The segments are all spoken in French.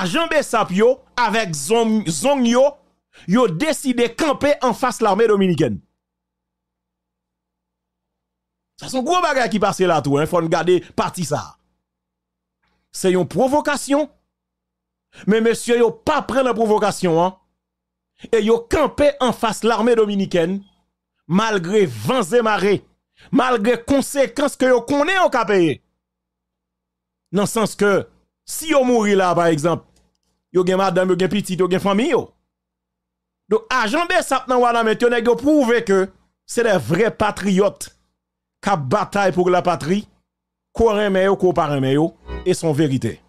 agent Sapio, avec Zong, yo, yo décidé camper en face l'armée dominicaine. Ça sont gros bagay qui passe là tout, hein, faut garder parti ça. C'est une provocation. Mais monsieur yo pas pris la provocation hein. Et yo campé en face l'armée dominicaine malgré vents et marées, malgré conséquences que yo connaît au Cap-É. Dans le sens que si vous mourrez là, par exemple, vous gen madame, vous gen petit, vous gen famille. Donc, agent de Sapnan Wala, maintenant, yon prouver que c'est des vrais patriotes qui bataillent pour la patrie, qui ont qu'on parle et son vérité.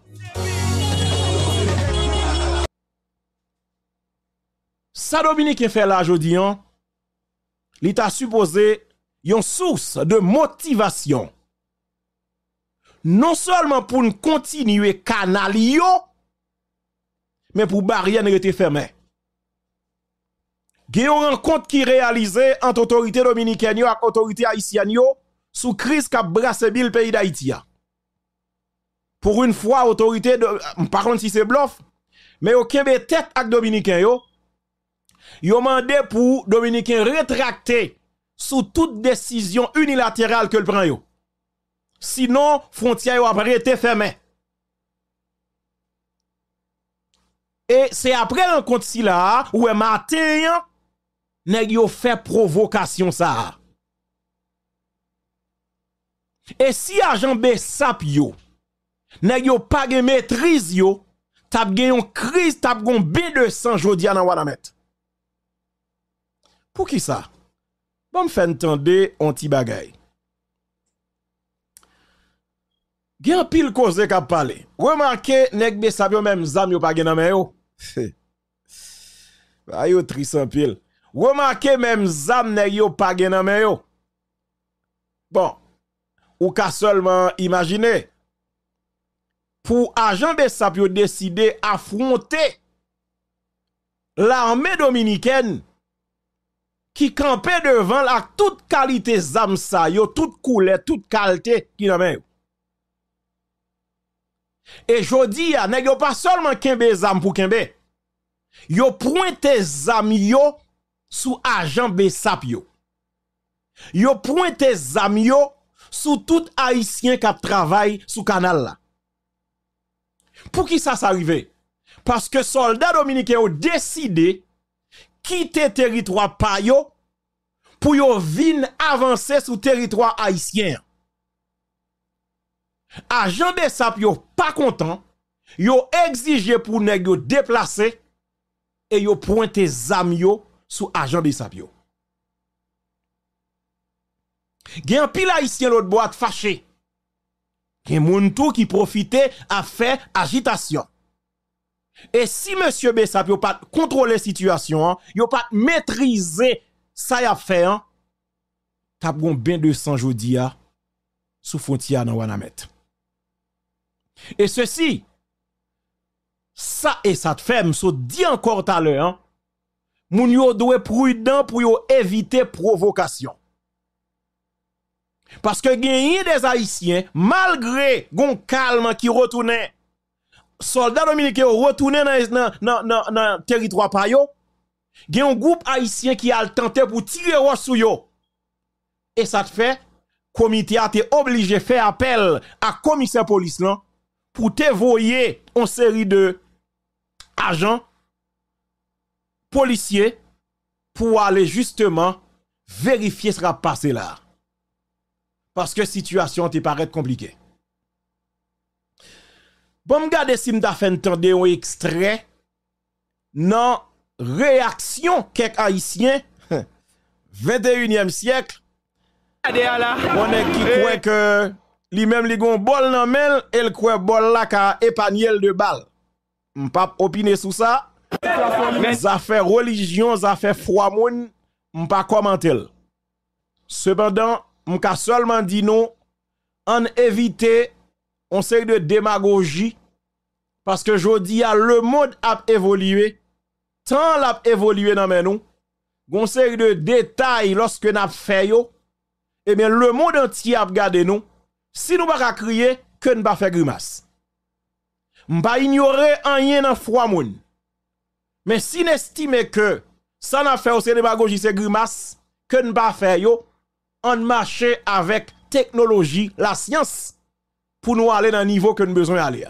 Sa Dominique fait là aujourd'hui, hein, il L'État supposé yon source de motivation non seulement pour nous continuer canal mais pour barrière rester fermée. Il y rencontre qui réalisée entre autorité dominicaine et autorité haïtienne sous crise qui a brassé le pays d'Haïti. Pour une fois, autorité, euh, par contre, si c'est bluff, mais au Québec, tête avec Dominicain, yo, yo mandé pour Dominicain rétracter sous toute décision unilatérale que le prend yo sinon frontière après été fermé. Et c'est après le si là où matin nèg yo fait provocation ça. Et si agent B sap yo, nèg yo pas gen maîtrise yo, tap gen yon crise, tap gon B200 jodi nan Wanamet. Pour qui ça? Bon, fait entendre un petit bagaille. Gen pile cause k'ap parler. Remarquez nèg besap même zam yo pa gen nan yo. Ayo yo pile. Remarquez même zam nèg yo pa gen yo. Bon, ou ka seulement imaginer pour agent de yo décider affronter l'armée dominicaine qui campait devant la toute qualité zam sa yo, toute couleur, toute qualité qui nan men yo. Et je dis, n'y pas seulement kembe zam pour kembe. Yo pointe zam yo sous agent Besap yo. Yo pointe zam yo sous tout haïtien qui travaille sous canal là. Pour qui ça s'arrive? Parce que soldats dominicains ont décidé quitter territoire yo pour yo vin avancer sous territoire haïtien. Agent des yo pas content, yo exigé pour nèg yo déplacer et yo pointé zam yo sous agent Besap yo. Gen pile haïtien l'autre boîte fâché. Gen moun tout qui profitait à faire agitation. Et si monsieur Bessap yo pas contrôler situation, hein, yo pas maîtriser ça y a fait, hein, tap gon ben 200 jodia hein, sous frontière dans Wanamet. Et ceci, ça et ça te fait, m'sou dit encore tout à l'heure, hein, moun yo doit prudent pour éviter éviter provocation. Parce que a des Haïtiens, malgré gon calme qui retournait, soldats dominicains retournaient dans le territoire il y a un groupe haïtien qui a tenté pour tirer sur sou yo. Et ça te fait, comité a été obligé de faire appel à commissaire police là, pour te voyer en série de agents policiers pour aller justement vérifier ce qui a passé là. Parce que la situation te paraît compliquée. Bon, regardez si m'da fait entendre un extrait non réaction quelques haïtiens 21e siècle. On est qui croit que lui-même li gon bol nan mel el kwe bol la ka épaniel de bal. M'pap opiner sous ça. Affaires religion, affaires foi moun, m'pa commenter. Cependant, m'ka seulement dit non en éviter on série de démagogie parce que jodi a le monde a évolué. Tant l'a évolué nan men nou. Gon série de détails lorsque n'a fait yo, eh bien le monde entier a regardé nous si nous pas crier, que nous pas faire grimace. pas ignorer rien dans froid moun. Mais si estimons que ça n'a fait aussi démagogie c'est grimace que nous pas faire yo, on marcher avec technologie, la science pour nous aller dans le niveau que nous besoin aller.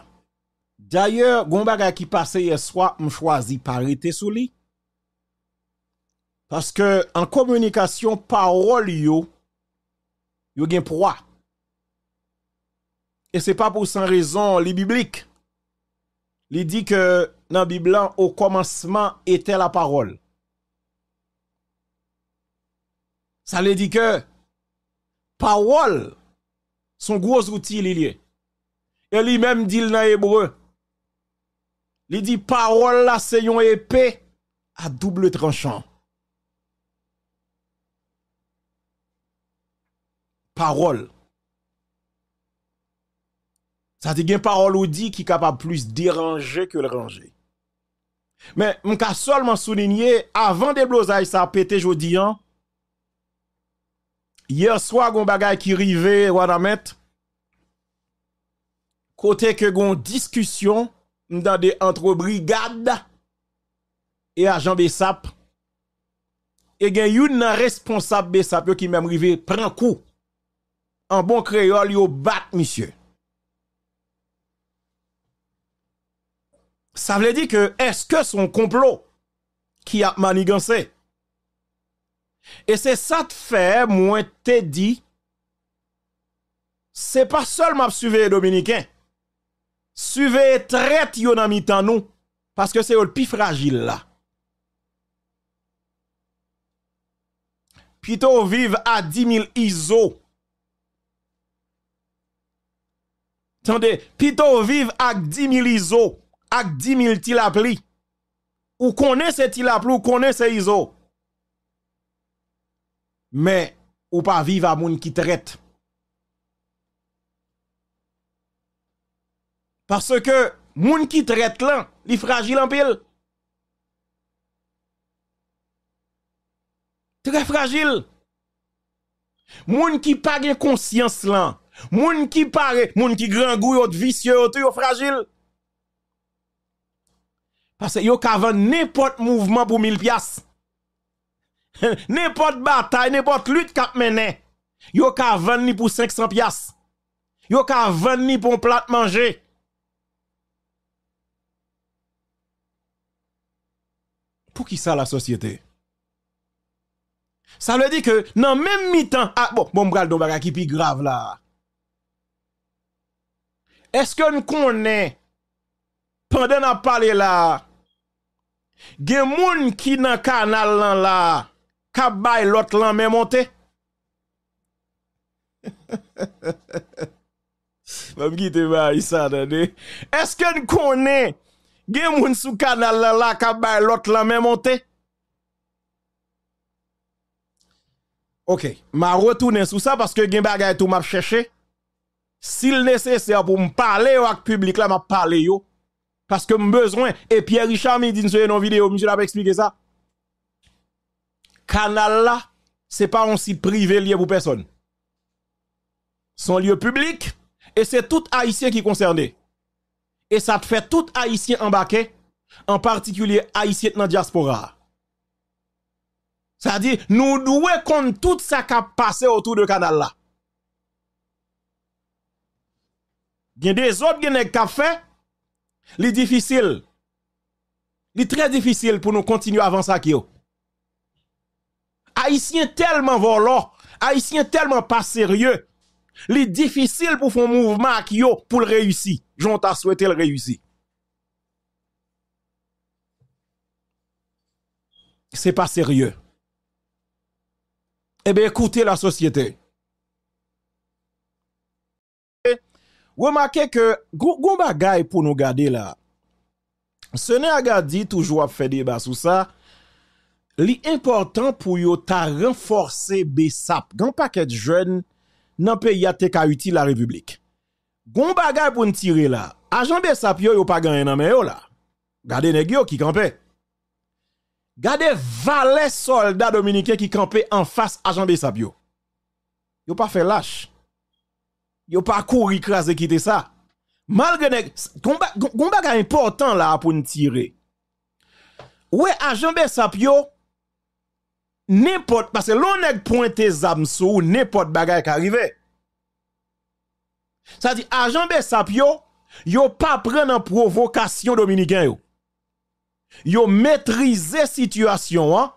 D'ailleurs, Gombaga qui passait hier soir, me choisi par arrêter sous lui. Parce que en communication, parole yo, yo gen proie et c'est pas pour sans raison les bibliques. Il dit que dans la Bible, au commencement était la parole. Ça les dit que parole son gros outil lieux. Et lui-même dit dans hébreu. Il dit parole là c'est une épée à double tranchant. Parole ça te gen parole ou dit qui capable plus déranger que le ranger. Mais mon cas seulement souligner avant blouser, ça a pété jodi an. Hein. Hier soir gon bagay qui rivé Wanamet. Côté que gon discussion des entre brigades et agent Bessap. Et gen yon nan responsable Bessap qui même rivé prend coup. Un bon créole yo bat monsieur. Ça veut dire que est-ce que son complot qui a manigancé? Et c'est ça te fait, moi t'ai dit, c'est pas seulement suivre Dominicain. Dominicains. Suivez traite yon nan nous parce que c'est le plus fragile là. Plutôt vivre à 10 000 ISO. Attendez, plutôt vivre à 10 000 ISO ak 10 000 tilapli. Ou connaît se tilapli, ou connaît ces iso. Mais, ou pas vivre à moun qui traite. Parce que, moun qui traite là, li fragile en pile. Très fragile. Moun qui pa conscience là, moun qui pare, moun qui grand autre vicieux, fragile. Parce que yo ka n'importe mouvement pour 1000 piastres. n'importe bataille, n'importe lutte k'ap mené. Yo ka ni pour 500 piastres. Yo ka ni pour plat manger. Pour qui ça la société? Ça veut dire que dans même mi-temps, ah bon, bon, dire don baga qui plus grave là. Est-ce que nous connaissons, pendant nous parlons là, Gen moun ki nan kanal lan la Kabay lot lan men monte Mam gite ma a isa nan de Eske n konen Gen moun sou kanal lan la Kabay lot lan men monte Ok, ma rotounen sou sa Paske gen bagay tou map cheshe Sil nese se a pou m pale yo ak publik la Ma pale yo Parce que besoin. Et Pierre Richard me dit dans une vidéo, monsieur l'a expliqué ça. Canal là, c'est pas un site privé lié pour personne. Son lieu public et c'est tout haïtien qui est concerné. Et ça te fait tout haïtien embarqué, en particulier haïtien dans la diaspora. Ça dit, nous devons compte tout ça qui a passé autour de canal là. Il y a des autres qui ont fait Li difficile. Li très difficile pour nous continuer à avancer avec tellement volant, Haïtien tellement pas sérieux. Li difficile pour faire mouvement à pour le réussir. J'en t'a souhaité le réussir. C'est pas sérieux. Eh bien, écoutez la société. Remarquez que, gon bagay pour nous garder là. Ce n'est garder toujours à faire débat sur ça. Li important pour yo ta renforcer BSAP. Gon paquet jeune nan pays a te ka utile la République. Gon bagay pour nous tirer là. Agent BSAP yo yo pas gagné nan yo là. Gardez nèg yo qui campait. Gardez valet soldat dominicain qui campait en face agent Besap yo. Yo pas fait lâche yo pas courir écraser quitter ça. Malgré nèg combat combat important là pour nous tirer. Ouais, agent Sapio, n'importe parce que l'on nèg pointé zam sou n'importe bagay qui arrivé. Ça dit agent Bessapio yo pas prendre en provocation dominicain yo. Yo maîtriser situation hein.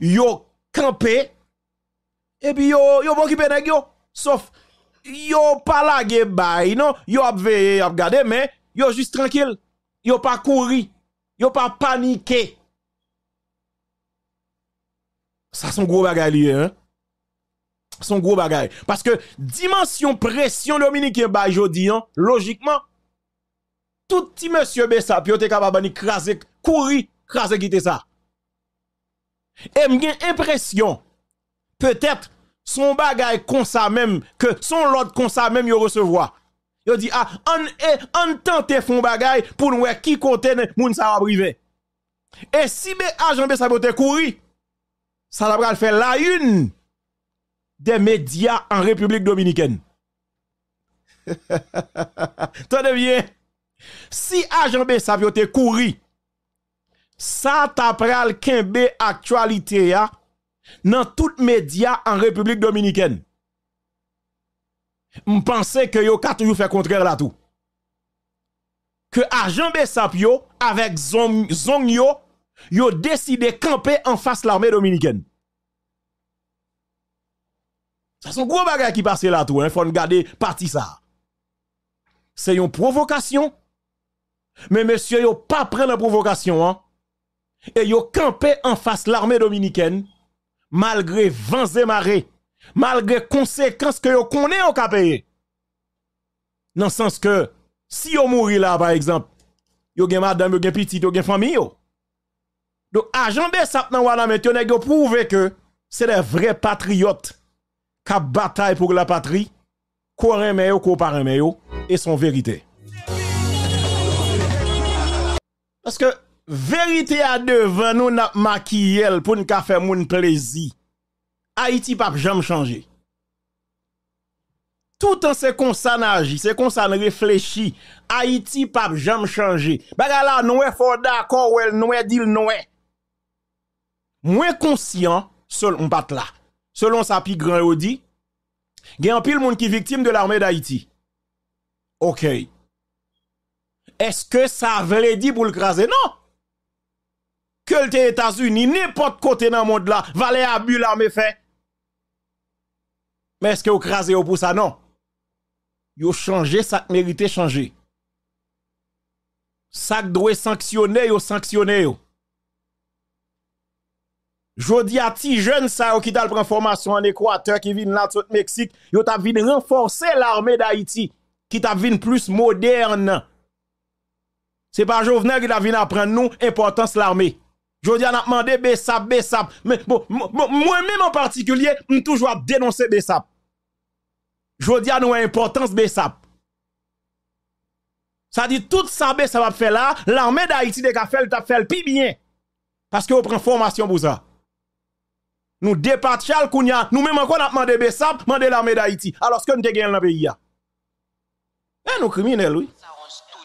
Yo camper et puis yo yo bon qui yo sauf yo pas la bay non yo a regardé mais yo juste tranquille yo pas couru yo pas paniqué ça son gros bagay hein son gros bagay parce que dimension pression Dominique, bay jodi hein, logiquement tout petit monsieur Bessa, yo te capable d'écraser courir krasekite quitter ça et j'ai impression peut-être son bagay comme ça même, que son lot comme ça même, yo recevoir. Il dit, ah, on, an e, tente fon bagay pour nous voir qui ne moun ça va arriver. Et si be agent ça bote courir, ça la faire la une des médias en République dominicaine. Tenez bien. Si agent B ça courir, ça t'a pral kembe actualité ya, dans tout média en République dominicaine. Je pense que vous avez toujours fait contraire là tout. Que agent sapio avec Zong zong yo yo décidé camper en face de l'armée dominicaine. Ça sont gros bagarre qui passent là tout, Il hein. faut regarder parti ça. C'est une provocation. Mais monsieur yo pas pris la provocation hein. Et yo campé en face l'armée dominicaine malgré vents et marées, malgré conséquences que vous connaissez au paye. Dans le sens que, si vous mourit là, par exemple, vous avez madame, vous avez petit, vous avez famille. Donc, agent de sap nan wana met, vous prouvé que c'est des vrais patriotes qui bataillent pour la patrie, qui remet, qui et son vérité. Parce que, Vérité à devant nous n'a maquillé pour nous faire mon plaisir. Haïti pas jamais changer. Tout en se kon agi, aji, se kon san reflechi, Haiti pap jam changé. Baga la nou e d'accord, ou wel nou dil noué. e. conscient seul selon pat la, selon sa pi grand yo di, gen an moun ki victime de l'armée d'Haïti. Ok. que ça vle di pou krasé? Non! que les États-Unis, n'importe côté dans le monde là, valait abus l'armée fait. Mais est-ce que vous crasez pour ça? Non. Vous changez ça que mérite changer. Ça doit sanctionner, vous sanctionner. Jodi a ti jeune ça qui t'a prend formation en Équateur qui vient là tout Mexique, yo t'a vinn renforcer l'armée d'Haïti qui t'a vinn plus moderne. C'est pas Jovenel qui t'a vinn apprendre nous importance l'armée. Je a demandé Bessap, Bessap. Mais moi-même en particulier, je toujours dénoncé dénoncer Bessap. Je a a importance Bessap. Ça dit, tout ça Bessap a fait là, l'armée d'Haïti, de fait, t'a fait le bien. Parce que on prend formation pour ça. Nous le Kounia, nous même encore, nous a demandé Bessap, demandé l'armée d'Haïti. Alors ce que nous avons gagné dans le pays. Eh, nous criminels, oui.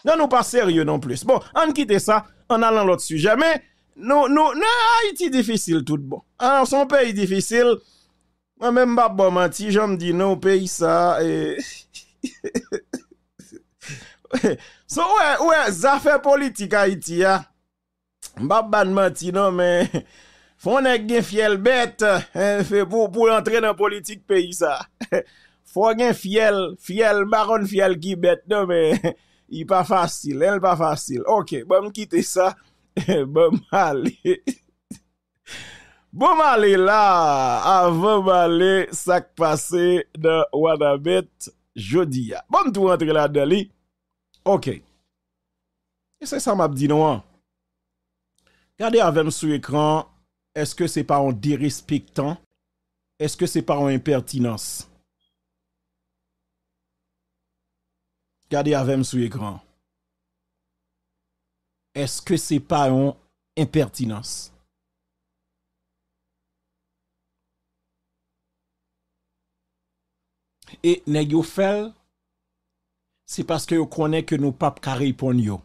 Non, nous pas sérieux non plus. Bon, on quitte ça en allant l'autre sujet. Mais, Nou, nou, nou, ha iti difisil tout bon. An, son peyi difisil. Mwen bon mwen mbap ban mati, jom di nou peyi sa. So, wè, wè, zafè politik ha iti ya. Mbap ban mati nou, men. Fon ek gen fiel bet, pou l'entre nan politik peyi sa. Fon gen fiel, fiel, maron fiel ki bet nou, men. Y pa fasil, el pa fasil. Ok, mwen bon, mkite sa. bon allez, Bon allez là, avant malé, ça passé dans Wanabet jeudi. Bon tout rentrer là dedans OK. Et c'est ça m'a dit non. Hein. Regardez avec sur écran, est-ce que c'est pas en dérespectant? Est-ce que c'est pas en impertinence? Regardez avec sur l'écran est-ce que c'est pas une impertinence Et n'est-ce pas c'est parce que vous connaissez que nous pas nous